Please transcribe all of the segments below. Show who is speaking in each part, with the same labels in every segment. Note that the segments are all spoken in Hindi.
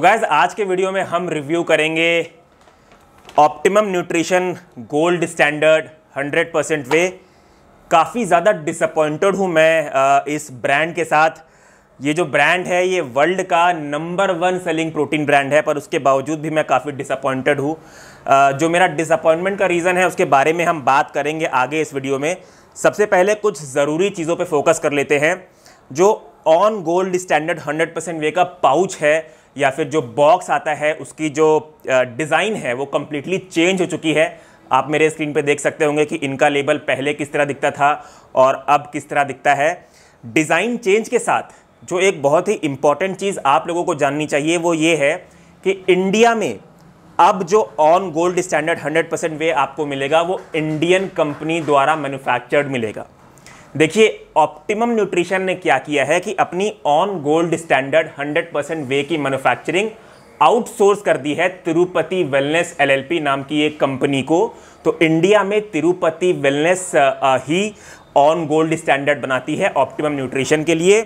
Speaker 1: गैज़ तो आज के वीडियो में हम रिव्यू करेंगे optimum nutrition gold standard 100 percent whey काफ़ी ज़्यादा डिसअपॉइंटेड हूँ मैं इस ब्रांड के साथ ये जो ब्रांड है ये वर्ल्ड का number one selling protein brand है पर उसके बावजूद भी मैं काफ़ी डिसअपॉइंटेड हूँ जो मेरा डिसअपॉइंटमेंट का रीज़न है उसके बारे में हम बात करेंगे आगे इस वीडियो में सबसे पहले कुछ ज़रूरी चीज़ों पर फोकस कर लेते हैं जो ON gold standard 100 percent whey का पाउच है या फिर जो बॉक्स आता है उसकी जो डिज़ाइन है वो कम्प्लीटली चेंज हो चुकी है आप मेरे स्क्रीन पे देख सकते होंगे कि इनका लेबल पहले किस तरह दिखता था और अब किस तरह दिखता है डिज़ाइन चेंज के साथ जो एक बहुत ही इम्पॉर्टेंट चीज़ आप लोगों को जाननी चाहिए वो ये है कि इंडिया में अब जो ON gold standard 100 percent whey आपको मिलेगा वो इंडियन कंपनी द्वारा मैन्युफैक्चर्ड मिलेगा देखिए ऑप्टिमम न्यूट्रिशन ने क्या किया है कि अपनी ON gold standard 100 percent whey की मैन्युफैक्चरिंग आउटसोर्स कर दी है तिरुपति वेलनेस एलएलपी नाम की एक कंपनी को तो इंडिया में तिरुपति वेलनेस ही ऑन गोल्ड स्टैंडर्ड बनाती है ऑप्टिमम न्यूट्रिशन के लिए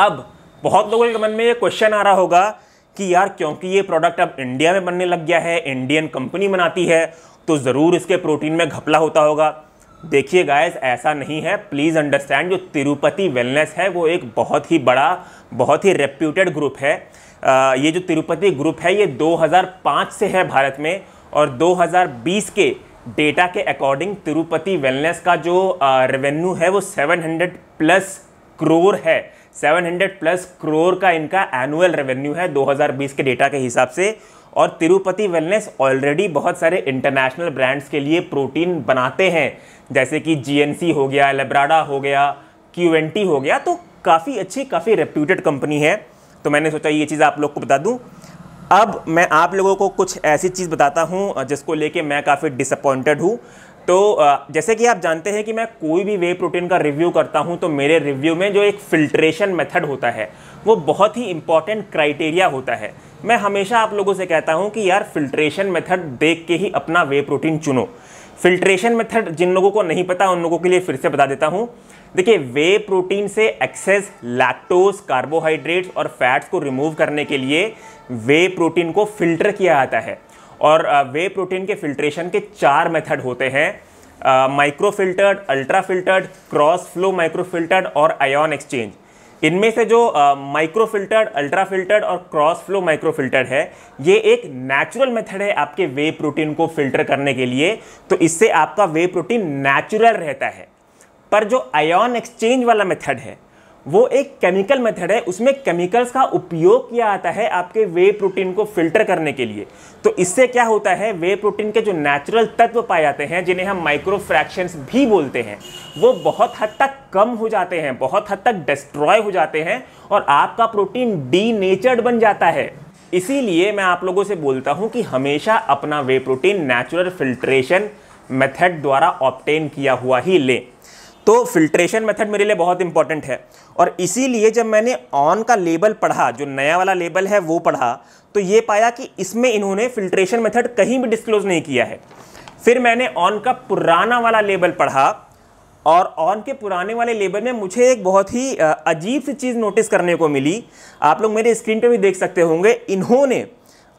Speaker 1: अब बहुत लोगों के मन में ये क्वेश्चन आ रहा होगा कि यार क्योंकि ये प्रोडक्ट अब इंडिया में बनने लग गया है इंडियन कंपनी बनाती है तो ज़रूर इसके प्रोटीन में घपला होता होगा देखिए गायस ऐसा नहीं है प्लीज़ अंडरस्टैंड जो तिरुपति वेलनेस है वो एक बहुत ही बड़ा बहुत ही रेप्यूटेड ग्रुप है आ, ये जो तिरुपति ग्रुप है ये 2005 से है भारत में और 2020 के डेटा के अकॉर्डिंग तिरुपति वेलनेस का जो रेवेन्यू है वो 700 प्लस क्रोर है 700 प्लस क्रोर का इनका एनुअल रेवेन्यू है 2020 के डेटा के हिसाब से और तिरुपति वेलनेस ऑलरेडी बहुत सारे इंटरनेशनल ब्रांड्स के लिए प्रोटीन बनाते हैं जैसे कि जीएनसी हो गया लेब्राडा हो गया क्यूएनटी हो गया तो काफ़ी अच्छी काफ़ी रेप्यूटेड कंपनी है तो मैंने सोचा ये चीज़ आप लोग को बता दूँ अब मैं आप लोगों को कुछ ऐसी चीज़ बताता हूँ जिसको लेके मैं काफ़ी डिसअपॉइंटेड हूँ तो जैसे कि आप जानते हैं कि मैं कोई भी वे प्रोटीन का रिव्यू करता हूँ तो मेरे रिव्यू में जो एक फ़िल्ट्रेशन मेथड होता है वो बहुत ही इंपॉर्टेंट क्राइटेरिया होता है मैं हमेशा आप लोगों से कहता हूँ कि यार फिल्ट्रेशन मेथड देख के ही अपना वे प्रोटीन चुनो फिल्ट्रेशन मेथड जिन लोगों को नहीं पता उन लोगों के लिए फिर से बता देता हूँ देखिए वे प्रोटीन से एक्सेस लैक्टोज कार्बोहाइड्रेट्स और फैट्स को रिमूव करने के लिए वे प्रोटीन को फिल्टर किया जाता है और वे प्रोटीन के फिल्ट्रेशन के चार मेथड होते हैं micro filtered ultra filtered cross flow micro filtered और आयोन एक्सचेंज इनमें से जो माइक्रो फिल्टर्ड अल्ट्रा फिल्टर्ड और क्रॉस फ्लो माइक्रो फिल्टर्ड है ये एक नेचुरल मेथड है आपके वे प्रोटीन को फिल्टर करने के लिए तो इससे आपका वे प्रोटीन नेचुरल रहता है पर जो आयन एक्सचेंज वाला मेथड है वो एक केमिकल मेथड है उसमें केमिकल्स का उपयोग किया आता है आपके वे प्रोटीन को फिल्टर करने के लिए तो इससे क्या होता है वे प्रोटीन के जो नेचुरल तत्व पाए जाते हैं जिन्हें हम माइक्रो भी बोलते हैं वो बहुत हद तक कम हो जाते हैं बहुत हद तक डिस्ट्रॉय हो जाते हैं और आपका प्रोटीन डीनेचर्ड बन जाता है इसीलिए मैं आप लोगों से बोलता हूँ कि हमेशा अपना whey protein natural filtration method द्वारा ऑप्टेन किया हुआ ही लें तो फिल्ट्रेशन मेथड मेरे लिए बहुत इंपॉर्टेंट है और इसीलिए जब मैंने ऑन का लेबल पढ़ा जो नया वाला लेबल है वो पढ़ा तो ये पाया कि इसमें इन्होंने फिल्ट्रेशन मेथड कहीं भी डिस्क्लोज नहीं किया है फिर मैंने ऑन का पुराना वाला लेबल पढ़ा और ऑन के पुराने वाले लेबल में मुझे एक बहुत ही अजीब सी चीज़ नोटिस करने को मिली आप लोग मेरे स्क्रीन पर भी देख सकते होंगे इन्होंने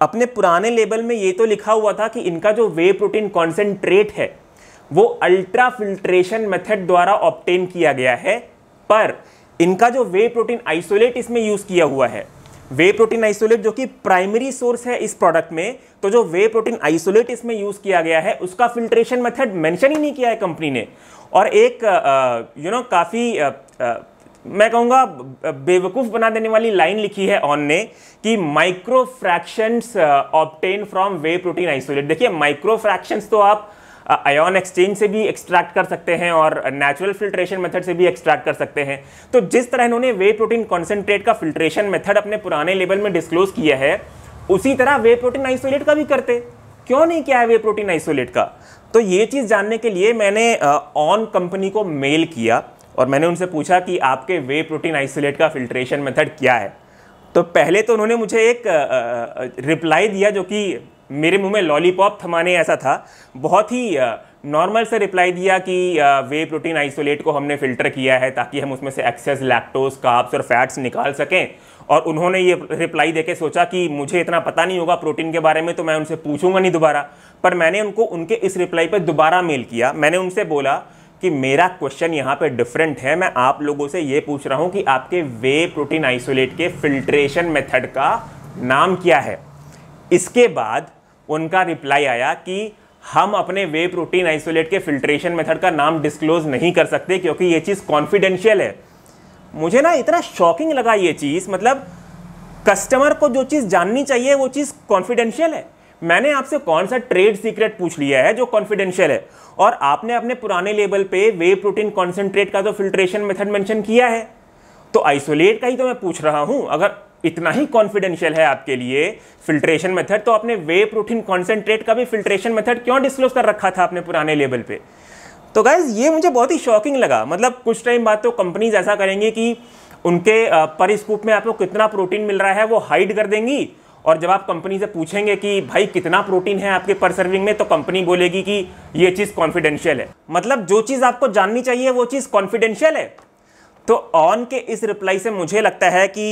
Speaker 1: अपने पुराने लेबल में ये तो लिखा हुआ था कि इनका जो वे प्रोटीन कॉन्सेंट्रेट है वो अल्ट्रा फिल्ट्रेशन मेथड द्वारा ऑप्टेन किया गया है पर इनका जो वे प्रोटीन आइसोलेट इसमें यूज किया हुआ है वे प्रोटीन आइसोलेट जो कि प्राइमरी सोर्स है इस प्रोडक्ट में तो जो वे प्रोटीन आइसोलेट इसमें यूज किया गया है उसका फिल्ट्रेशन मेथड मेंशन ही नहीं किया है कंपनी ने और एक यू नो काफ़ी मैं कहूंगा बेवकूफ़ बना देने वाली लाइन लिखी है ऑन ने कि micro fractions obtain from whey protein isolate देखिए माइक्रो फ्रैक्शंस तो आप आयोन एक्सचेंज से भी एक्सट्रैक्ट कर सकते हैं और नेचुरल फिल्ट्रेशन मेथड से भी एक्सट्रैक्ट कर सकते हैं तो जिस तरह इन्होंने वे प्रोटीन कॉन्सेंट्रेट का फिल्ट्रेशन मेथड अपने पुराने लेवल में डिस्क्लोज किया है उसी तरह वे प्रोटीन आइसोलेट का भी करते क्यों नहीं किया है वे प्रोटीन आइसोलेट का तो ये चीज़ जानने के लिए मैंने ऑन कंपनी को मेल किया और मैंने उनसे पूछा कि आपके वे प्रोटीन आइसोलेट का फिल्ट्रेशन मेथड क्या है तो पहले तो उन्होंने मुझे एक रिप्लाई दिया जो कि मेरे मुंह में लॉलीपॉप थमाने ऐसा था बहुत ही नॉर्मल से रिप्लाई दिया कि वे प्रोटीन आइसोलेट को हमने फ़िल्टर किया है ताकि हम उसमें से एक्सेस लैक्टोज काप्स और फैट्स निकाल सकें और उन्होंने ये रिप्लाई देके सोचा कि मुझे इतना पता नहीं होगा प्रोटीन के बारे में तो मैं उनसे पूछूंगा नहीं दोबारा पर मैंने उनको उनके इस रिप्लाई पर दोबारा मेल किया मैंने उनसे बोला कि मेरा क्वेश्चन यहाँ पर डिफरेंट है मैं आप लोगों से ये पूछ रहा हूँ कि आपके वे प्रोटीन आइसोलेट के फिल्ट्रेशन मेथड का नाम क्या है इसके बाद उनका रिप्लाई आया कि हम अपने वे प्रोटीन आइसोलेट के फिल्ट्रेशन मेथड का नाम डिस्क्लोज नहीं कर सकते क्योंकि ये चीज़ कॉन्फिडेंशियल है मुझे ना इतना शॉकिंग लगा ये चीज़ मतलब कस्टमर को जो चीज़ जाननी चाहिए वो चीज़ कॉन्फिडेंशियल है मैंने आपसे कौन सा ट्रेड सीक्रेट पूछ लिया है जो कॉन्फिडेंशियल है और आपने अपने पुराने लेवल पे वे प्रोटीन कॉन्सेंट्रेट का जो फिल्ट्रेशन मेथड मेंशन किया है तो आइसोलेट का ही तो मैं पूछ रहा हूँ अगर इतना ही कॉन्फिडेंशियल है आपके लिए फिल्ट्रेशन मेथड तो आपने वे प्रोटीन कॉन्सेंट्रेट का भी फिल्ट्रेशन मेथड क्यों डिस्क्लोज कर रखा था आपने पुराने लेवल पे तो गाइज ये मुझे बहुत ही शॉकिंग लगा मतलब कुछ टाइम बाद तो कंपनीज ऐसा करेंगे कि उनके पर स्कूप में आपको कितना प्रोटीन मिल रहा है वो हाइड कर देंगी और जब आप कंपनी से पूछेंगे कि भाई कितना प्रोटीन है आपके पर सर्विंग में तो कंपनी बोलेगी कि ये चीज़ कॉन्फिडेंशियल है मतलब जो चीज़ आपको जाननी चाहिए वो चीज़ कॉन्फिडेंशियल है तो ऑन के इस रिप्लाई से मुझे लगता है कि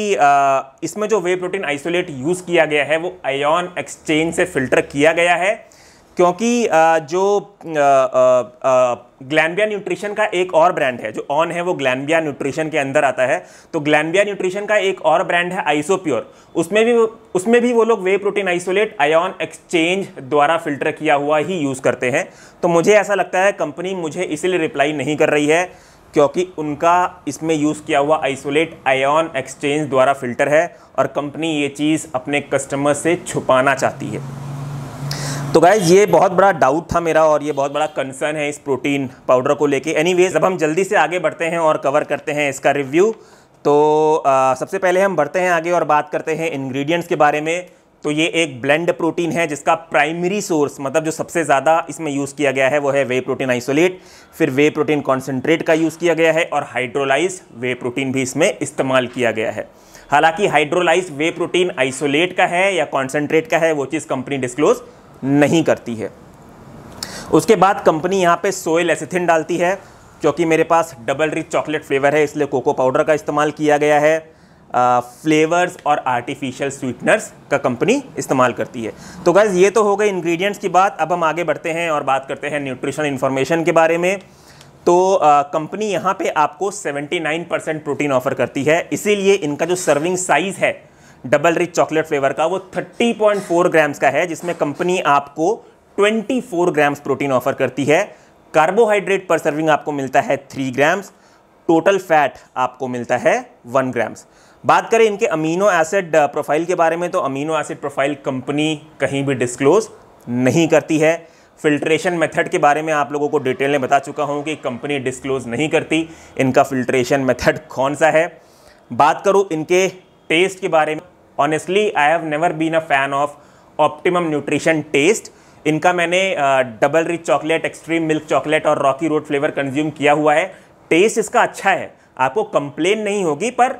Speaker 1: इसमें जो वे प्रोटीन आइसोलेट यूज़ किया गया है वो आयोन एक्सचेंज से फिल्टर किया गया है क्योंकि जो ग्लैंबिया न्यूट्रिशन का एक और ब्रांड है जो ऑन है वो ग्लैम्बिया न्यूट्रिशन के अंदर आता है तो ग्लैम्बिया न्यूट्रिशन का एक और ब्रांड है आइसोप्योर उसमें भी उसमें भी वो लोग whey protein isolate ion exchange द्वारा फिल्टर किया हुआ ही यूज़ करते हैं तो मुझे ऐसा लगता है कंपनी मुझे इसलिए रिप्लाई नहीं कर रही है क्योंकि उनका इसमें यूज़ किया हुआ आइसोलेट आयन एक्सचेंज द्वारा फ़िल्टर है और कंपनी ये चीज़ अपने कस्टमर से छुपाना चाहती है तो गाइज ये बहुत बड़ा डाउट था मेरा और ये बहुत बड़ा कंसर्न है इस प्रोटीन पाउडर को लेके एनीवेज अब हम जल्दी से आगे बढ़ते हैं और कवर करते हैं इसका रिव्यू तो आ, सबसे पहले हम बढ़ते हैं आगे और बात करते हैं इन्ग्रीडियंट्स के बारे में तो ये एक ब्लेंड प्रोटीन है जिसका प्राइमरी सोर्स मतलब जो सबसे ज़्यादा इसमें यूज़ किया गया है वो है वे प्रोटीन आइसोलेट फिर वे प्रोटीन कॉन्सेंट्रेट का यूज़ किया गया है और हाइड्रोलाइज वे प्रोटीन भी इसमें इस्तेमाल किया गया है हालांकि हाइड्रोलाइज वे प्रोटीन आइसोलेट का है या कॉन्सेंट्रेट का है वो चीज़ कंपनी डिस्क्लोज नहीं करती है उसके बाद कंपनी यहाँ पर सोयल एसिथिन डालती है क्योंकि मेरे पास डबल रिच चॉकलेट फ्लेवर है इसलिए कोको पाउडर का इस्तेमाल किया गया है फ्लेवर्स और आर्टिफिशियल स्वीटनर्स का कंपनी इस्तेमाल करती है तो गैस ये तो हो गए इंग्रेडिएंट्स की बात अब हम आगे बढ़ते हैं और बात करते हैं न्यूट्रिशन इन्फॉर्मेशन के बारे में तो कंपनी यहाँ पे आपको 79 परसेंट प्रोटीन ऑफर करती है इसीलिए इनका जो सर्विंग साइज़ है डबल रिच चॉकलेट फ्लेवर का वो 30.4 ग्राम्स का है जिसमें कंपनी आपको 24 ग्राम्स प्रोटीन ऑफर करती है कार्बोहाइड्रेट पर सर्विंग आपको मिलता है 3 ग्राम्स टोटल फैट आपको मिलता है 1 ग्राम्स बात करें इनके अमीनो एसिड प्रोफाइल के बारे में तो अमीनो एसिड प्रोफाइल कंपनी कहीं भी डिस्क्लोज नहीं करती है फिल्ट्रेशन मेथड के बारे में आप लोगों को डिटेल में बता चुका हूँ कि कंपनी डिस्क्लोज नहीं करती इनका फिल्ट्रेशन मेथड कौन सा है बात करूँ इनके टेस्ट के बारे में honestly I have never been a fan of optimum nutrition taste इनका मैंने double rich chocolate extreme milk chocolate और रॉकी रोड फ्लेवर कंज्यूम किया हुआ है टेस्ट इसका अच्छा है आपको कंप्लेन नहीं होगी पर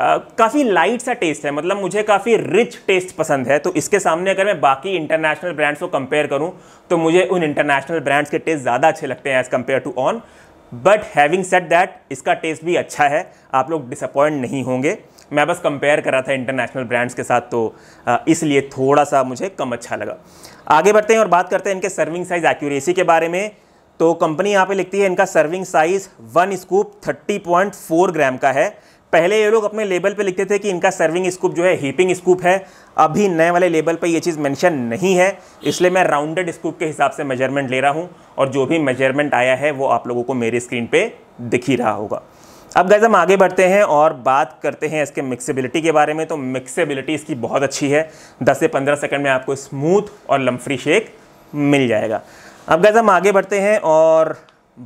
Speaker 1: काफ़ी लाइट सा टेस्ट है मतलब मुझे काफ़ी रिच टेस्ट पसंद है तो इसके सामने अगर मैं बाकी इंटरनेशनल ब्रांड्स को कंपेयर करूं तो मुझे उन इंटरनेशनल ब्रांड्स के टेस्ट ज़्यादा अच्छे लगते हैं as compare to ON but having said that इसका टेस्ट भी अच्छा है आप लोग डिसअपॉइंट नहीं होंगे मैं बस कंपेयर कर रहा था इंटरनेशनल ब्रांड्स के साथ तो इसलिए थोड़ा सा मुझे कम अच्छा लगा आगे बढ़ते हैं और बात करते हैं इनके सर्विंग साइज़ एक्यूरेसी के बारे में तो कंपनी यहाँ पे लिखती है इनका serving size one scoop 30.4 gram का है पहले ये लोग अपने लेबल पे लिखते थे कि इनका सर्विंग स्कूप जो है हीपिंग स्कूप है अभी नए वाले लेबल पे ये चीज़ मेंशन नहीं है इसलिए मैं राउंडेड स्कूप के हिसाब से मेजरमेंट ले रहा हूँ और जो भी मेजरमेंट आया है वो आप लोगों को मेरी स्क्रीन पर दिख ही रहा होगा अब गैज़ हम आगे बढ़ते हैं और बात करते हैं इसके मिक्सेबिलिटी के बारे में तो मिक्सेबिलिटी इसकी बहुत अच्छी है दस से पंद्रह सेकेंड में आपको स्मूथ और लम्फ्री शेक मिल जाएगा अब गैज़ हम आगे बढ़ते हैं और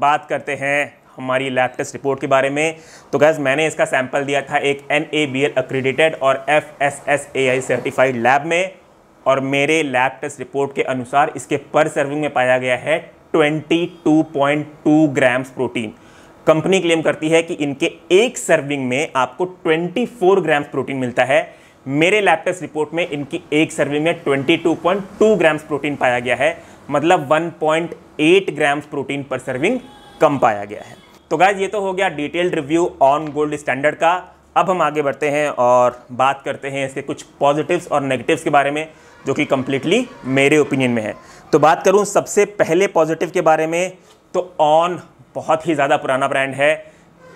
Speaker 1: बात करते हैं हमारी लैब टेस्ट रिपोर्ट के बारे में तो गैस मैंने इसका सैंपल दिया था एक N A B L accredited और F S S A I certified lab में और मेरे लैब टेस्ट रिपोर्ट के अनुसार इसके पर सर्विंग में पाया गया है 22.2 ग्राम्स प्रोटीन कंपनी क्लेम करती है कि इनके एक सर्विंग में आपको 24 ग्राम्स प्रोटीन मिलता है मेरे लैब टेस्ट रिपोर्ट में इनकी एक सर्विंग में 22.2 ग्राम्स प्रोटीन पाया गया है मतलब 1.8 ग्राम्स प्रोटीन पर सर्विंग कम पाया गया है तो गाइज ये तो हो गया detailed review on gold standard का अब हम आगे बढ़ते हैं और बात करते हैं इसके कुछ पॉजिटिव्स और नेगेटिव्स के बारे में जो कि कम्प्लीटली मेरे ओपिनियन में है तो बात करूँ सबसे पहले पॉजिटिव के बारे में तो ऑन बहुत ही ज़्यादा पुराना ब्रांड है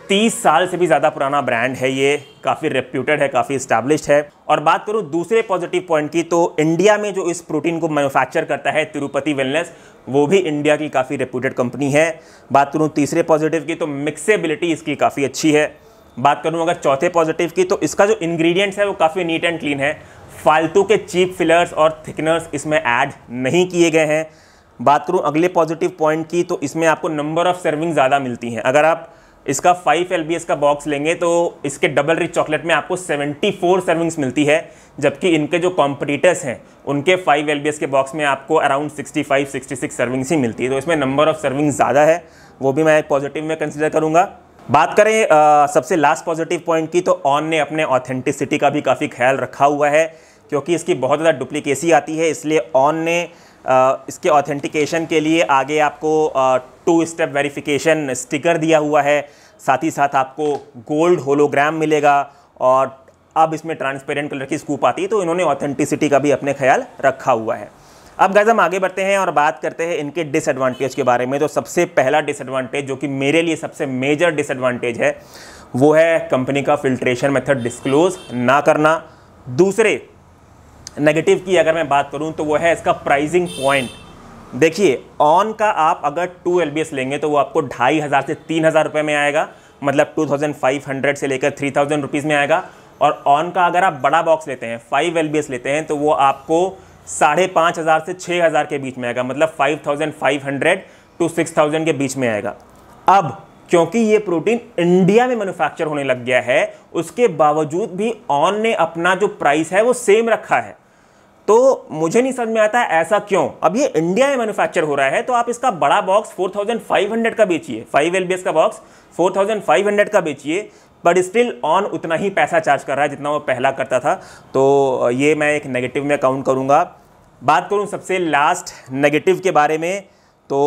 Speaker 1: तीस साल से भी ज़्यादा पुराना ब्रांड है ये काफ़ी रेप्यूटेड है काफ़ी इस्टेब्लिश है और बात करूँ दूसरे पॉजिटिव पॉइंट की तो इंडिया में जो इस प्रोटीन को मैन्युफैक्चर करता है तिरुपति वेलनेस वो भी इंडिया की काफ़ी रेप्यूटेड कंपनी है बात करूँ तीसरे पॉजिटिव की तो मिक्सेबिलिटी इसकी काफ़ी अच्छी है बात करूँ अगर चौथे पॉजिटिव की तो इसका जो इन्ग्रीडियंट्स है वो काफ़ी नीट एंड क्लीन है फालतू के चीप फिलर्स और थिकनर्स इसमें ऐड नहीं किए गए हैं बात करूँ अगले पॉजिटिव पॉइंट की तो इसमें आपको नंबर ऑफ़ सर्विंग ज़्यादा मिलती हैं अगर आप इसका फाइव एल का बॉक्स लेंगे तो इसके डबल रिच चॉकलेट में आपको 74 सर्विंग्स मिलती है जबकि इनके जो कॉम्पिटिटर्स हैं उनके फाइव एल के बॉक्स में आपको अराउंड 65 66 सर्विंग्स ही मिलती है तो इसमें नंबर ऑफ सर्विंग्स ज़्यादा है वो भी मैं पॉजिटिव में कंसिडर करूँगा बात करें आ, सबसे लास्ट पॉजिटिव पॉइंट की तो ऑन ने अपने ऑथेंटिसिटी का भी काफ़ी ख्याल रखा हुआ है क्योंकि इसकी बहुत ज़्यादा डुप्लीकेसी आती है इसलिए ऑन ने इसके ऑथेंटिकेशन के लिए आगे आपको टू स्टेप वेरिफिकेशन स्टिकर दिया हुआ है साथ ही साथ आपको गोल्ड होलोग्राम मिलेगा और अब इसमें ट्रांसपेरेंट कलर की स्कूप आती है तो इन्होंने ऑथेंटिसिटी का भी अपने ख्याल रखा हुआ है अब गैज़ हम आगे बढ़ते हैं और बात करते हैं इनके डिसएडवांटेज के बारे में तो सबसे पहला डिसएडवांटेज जो कि मेरे लिए सबसे मेजर डिसएडवांटेज है वो है कंपनी का फिल्ट्रेशन मेथड डिस्क्लोज ना करना दूसरे नेगेटिव की अगर मैं बात करूँ तो वो है इसका प्राइजिंग पॉइंट देखिए ऑन का आप अगर टू एल लेंगे तो वो आपको ढाई हज़ार से तीन हज़ार रुपये में आएगा मतलब टू थाउजेंड फाइव हंड्रेड से लेकर थ्री थाउजेंड रुपीज़ में आएगा और ऑन का अगर आप बड़ा बॉक्स लेते हैं फाइव एल लेते हैं तो वो आपको साढ़े पाँच हज़ार से छः हज़ार के बीच में आएगा मतलब five thousand five hundred to six thousand के बीच में आएगा अब क्योंकि ये प्रोटीन इंडिया में मैनुफैक्चर होने लग गया है उसके बावजूद भी ऑन ने अपना जो प्राइस है वो सेम रखा है तो मुझे नहीं समझ में आता ऐसा क्यों अब ये इंडिया में मैन्युफैक्चर हो रहा है तो आप इसका बड़ा बॉक्स 4500 का बेचिए 5 एल का बॉक्स 4500 का बेचिए बट स्टिल ऑन उतना ही पैसा चार्ज कर रहा है जितना वो पहला करता था तो ये मैं एक नेगेटिव में काउंट करूँगा बात करूँ सबसे लास्ट नेगेटिव के बारे में तो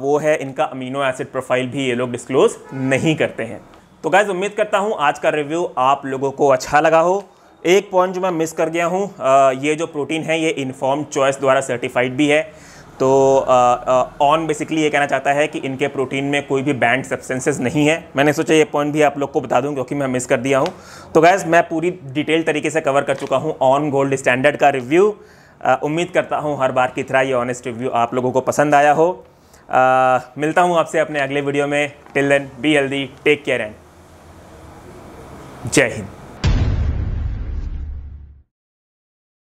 Speaker 1: वो है इनका अमीनो एसिड प्रोफाइल भी ये लोग डिस्क्लोज़ नहीं करते हैं तो गैज़ उम्मीद करता हूँ आज का रिव्यू आप लोगों को अच्छा लगा हो एक पॉइंट जो मैं मिस कर गया हूँ ये जो प्रोटीन है ये इन्फॉर्म चॉइस द्वारा सर्टिफाइड भी है तो ऑन बेसिकली ये कहना चाहता है कि इनके प्रोटीन में कोई भी बैंड सब्सटेंसेस नहीं है मैंने सोचा ये पॉइंट भी आप लोग को बता दूं क्योंकि मैं मिस कर दिया हूँ तो गैस मैं पूरी डिटेल तरीके से कवर कर चुका हूँ ऑन गोल्ड स्टैंडर्ड का रिव्यू उम्मीद करता हूँ हर बार की तरह ये ऑनेस्ट रिव्यू आप लोगों को पसंद आया हो आ, मिलता हूँ आपसे अपने अगले वीडियो में till then be healthy take care and जय हिंद